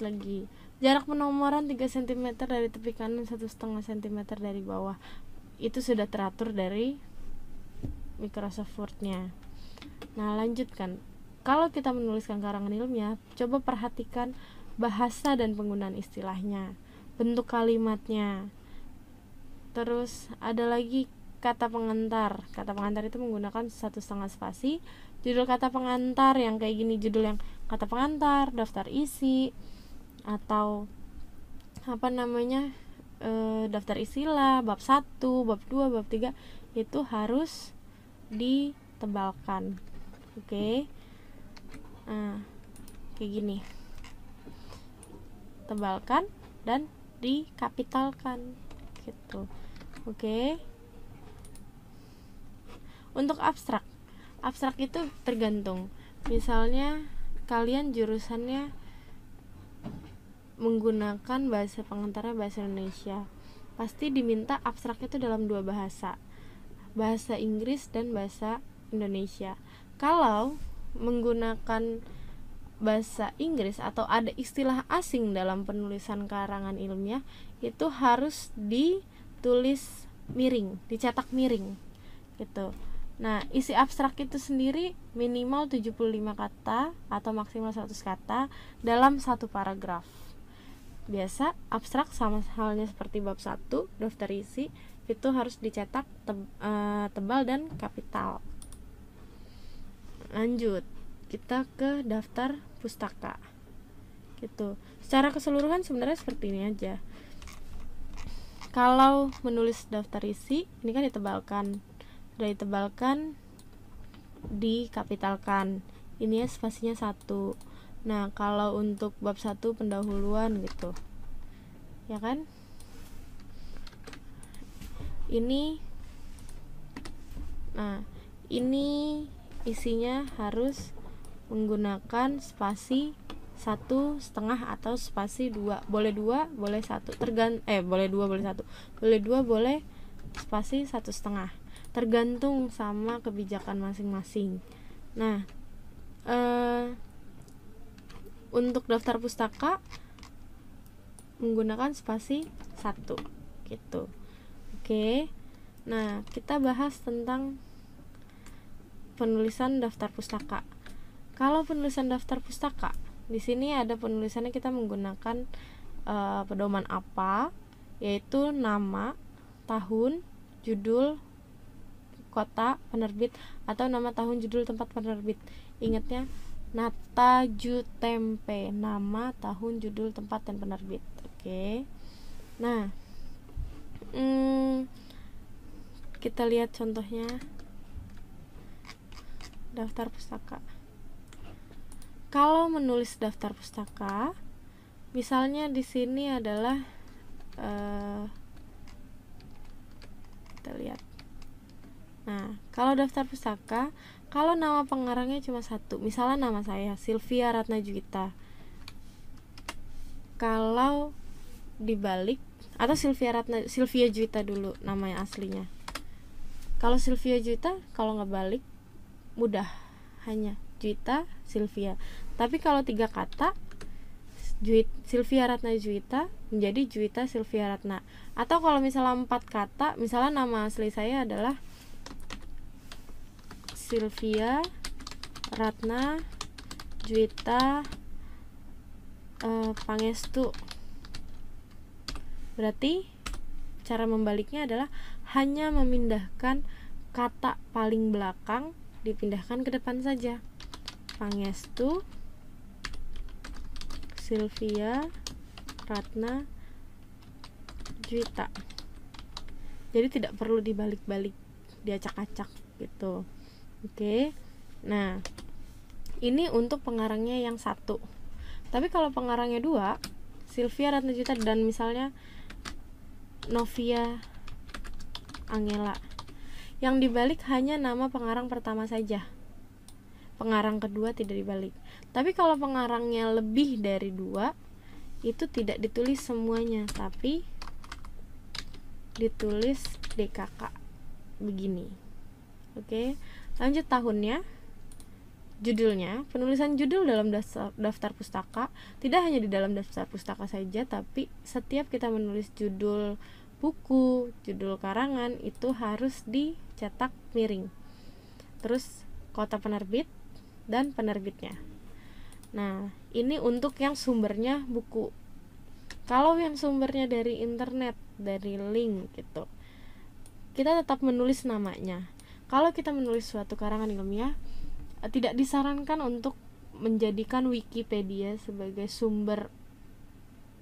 lagi jarak penomoran 3 cm dari tepi kanan satu setengah cm dari bawah itu sudah teratur dari Microsoft Word-nya nah lanjutkan kalau kita menuliskan karangan ilmiah coba perhatikan bahasa dan penggunaan istilahnya bentuk kalimatnya terus ada lagi kata pengantar kata pengantar itu menggunakan satu setengah spasi judul kata pengantar yang kayak gini judul yang kata pengantar daftar isi atau apa namanya e, daftar istilah bab 1, bab 2, bab 3 itu harus ditebalkan. Oke. Okay? Nah, kayak gini. Tebalkan dan dikapitalkan gitu. Oke. Okay? Untuk abstrak. Abstrak itu tergantung. Misalnya kalian jurusannya menggunakan bahasa pengantarnya bahasa Indonesia pasti diminta abstraknya itu dalam dua bahasa bahasa Inggris dan bahasa Indonesia kalau menggunakan bahasa Inggris atau ada istilah asing dalam penulisan karangan ilmiah itu harus ditulis miring, dicetak miring gitu. Nah, isi abstrak itu sendiri minimal 75 kata atau maksimal 100 kata dalam satu paragraf biasa abstrak sama halnya seperti bab 1 daftar isi itu harus dicetak te uh, eh, tebal dan kapital lanjut kita ke daftar pustaka gitu secara keseluruhan sebenarnya seperti ini aja kalau menulis daftar isi ini kan ditebalkan udah ditebalkan dikapitalkan ini ya spasinya satu Nah, kalau untuk bab satu pendahuluan gitu. Ya kan? Ini Nah, ini isinya harus menggunakan spasi satu setengah atau spasi dua boleh dua boleh satu tergan eh boleh dua boleh satu boleh dua boleh spasi satu setengah tergantung sama kebijakan masing-masing nah eh, untuk daftar pustaka menggunakan spasi satu gitu oke nah kita bahas tentang penulisan daftar pustaka kalau penulisan daftar pustaka di sini ada penulisannya kita menggunakan uh, pedoman apa yaitu nama tahun judul kota penerbit atau nama tahun judul tempat penerbit ingatnya Nata Jutempe nama tahun judul tempat dan penerbit oke okay. nah hmm, kita lihat contohnya daftar pustaka kalau menulis daftar pustaka misalnya di sini adalah uh, kita lihat Nah, kalau daftar pustaka, kalau nama pengarangnya cuma satu, misalnya nama saya Sylvia Ratna Juwita. Kalau dibalik atau Sylvia Ratna Sylvia Juwita dulu namanya aslinya. Kalau Sylvia Juwita, kalau nggak balik mudah, hanya Juwita Sylvia. Tapi kalau tiga kata Juit, Sylvia Ratna Juwita menjadi Juwita Sylvia Ratna atau kalau misalnya empat kata misalnya nama asli saya adalah Sylvia Ratna Juita, eh, Pangestu berarti cara membaliknya adalah hanya memindahkan kata paling belakang dipindahkan ke depan saja Pangestu Sylvia Ratna Juita. jadi tidak perlu dibalik-balik diacak-acak gitu Oke. Okay. Nah, ini untuk pengarangnya yang satu. Tapi kalau pengarangnya dua, Sylvia Ratnajita dan misalnya Novia Angela. Yang dibalik hanya nama pengarang pertama saja. Pengarang kedua tidak dibalik. Tapi kalau pengarangnya lebih dari dua, itu tidak ditulis semuanya, tapi ditulis DKK begini. Oke. Okay? Lanjut tahunnya, judulnya, penulisan judul dalam daftar, daftar pustaka tidak hanya di dalam daftar pustaka saja, tapi setiap kita menulis judul buku, judul karangan itu harus dicetak miring. Terus kota penerbit dan penerbitnya. Nah, ini untuk yang sumbernya buku. Kalau yang sumbernya dari internet, dari link gitu. Kita tetap menulis namanya kalau kita menulis suatu karangan ilmiah eh, tidak disarankan untuk menjadikan Wikipedia sebagai sumber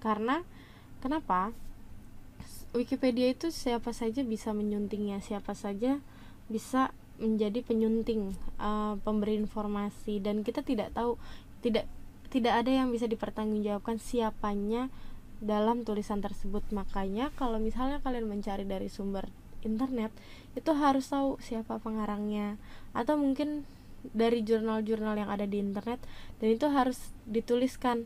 karena kenapa Wikipedia itu siapa saja bisa menyuntingnya siapa saja bisa menjadi penyunting uh, pemberi informasi dan kita tidak tahu tidak tidak ada yang bisa dipertanggungjawabkan siapanya dalam tulisan tersebut makanya kalau misalnya kalian mencari dari sumber internet itu harus tahu siapa pengarangnya atau mungkin dari jurnal-jurnal yang ada di internet dan itu harus dituliskan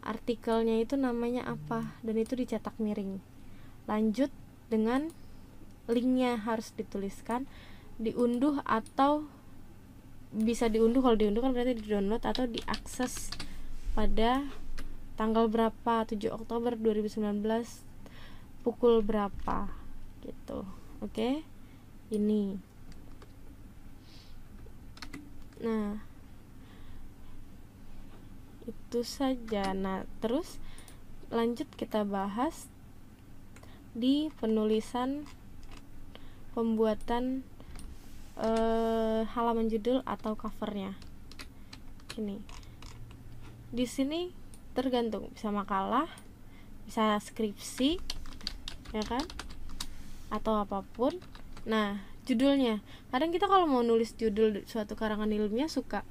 artikelnya itu namanya apa dan itu dicetak miring lanjut dengan linknya harus dituliskan diunduh atau bisa diunduh kalau diunduh kan berarti di download atau diakses pada tanggal berapa 7 Oktober 2019 pukul berapa gitu oke okay? ini nah itu saja nah terus lanjut kita bahas di penulisan pembuatan eh, halaman judul atau covernya ini di sini tergantung bisa makalah bisa skripsi ya kan atau apapun nah judulnya kadang kita kalau mau nulis judul suatu karangan ilmiah suka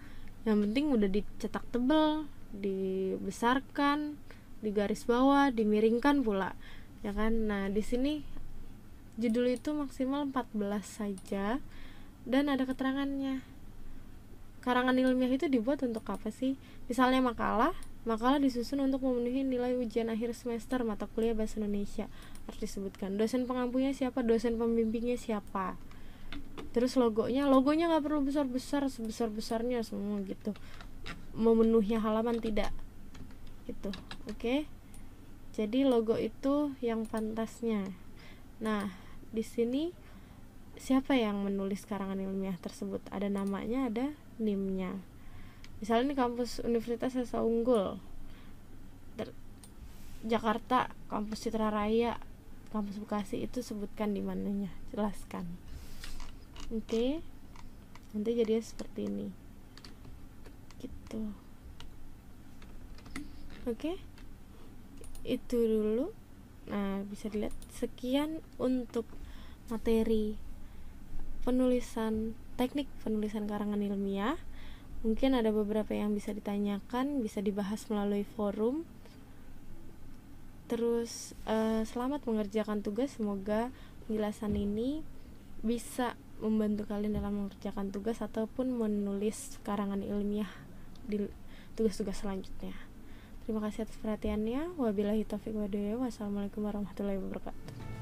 yang penting udah dicetak tebel dibesarkan digaris bawah dimiringkan pula ya kan nah di sini judul itu maksimal 14 saja dan ada keterangannya karangan ilmiah itu dibuat untuk apa sih misalnya makalah Makalah disusun untuk memenuhi nilai ujian akhir semester mata kuliah Bahasa Indonesia harus disebutkan. Dosen pengampunya siapa, dosen pembimbingnya siapa. Terus logonya, logonya nggak perlu besar-besar, sebesar-besarnya semua gitu. Memenuhi halaman tidak. Gitu. Oke. Okay? Jadi logo itu yang pantasnya. Nah, di sini siapa yang menulis karangan ilmiah tersebut? Ada namanya, ada nimnya misalnya di kampus Universitas Esa Unggul Jakarta kampus Citra Raya kampus Bekasi itu sebutkan di mananya jelaskan oke okay. nanti jadinya seperti ini gitu oke okay. itu dulu nah bisa dilihat sekian untuk materi penulisan teknik penulisan karangan ilmiah mungkin ada beberapa yang bisa ditanyakan bisa dibahas melalui forum terus uh, selamat mengerjakan tugas semoga penjelasan ini bisa membantu kalian dalam mengerjakan tugas ataupun menulis karangan ilmiah di tugas-tugas selanjutnya terima kasih atas perhatiannya wabillahi taufiq wassalamualaikum warahmatullahi wabarakatuh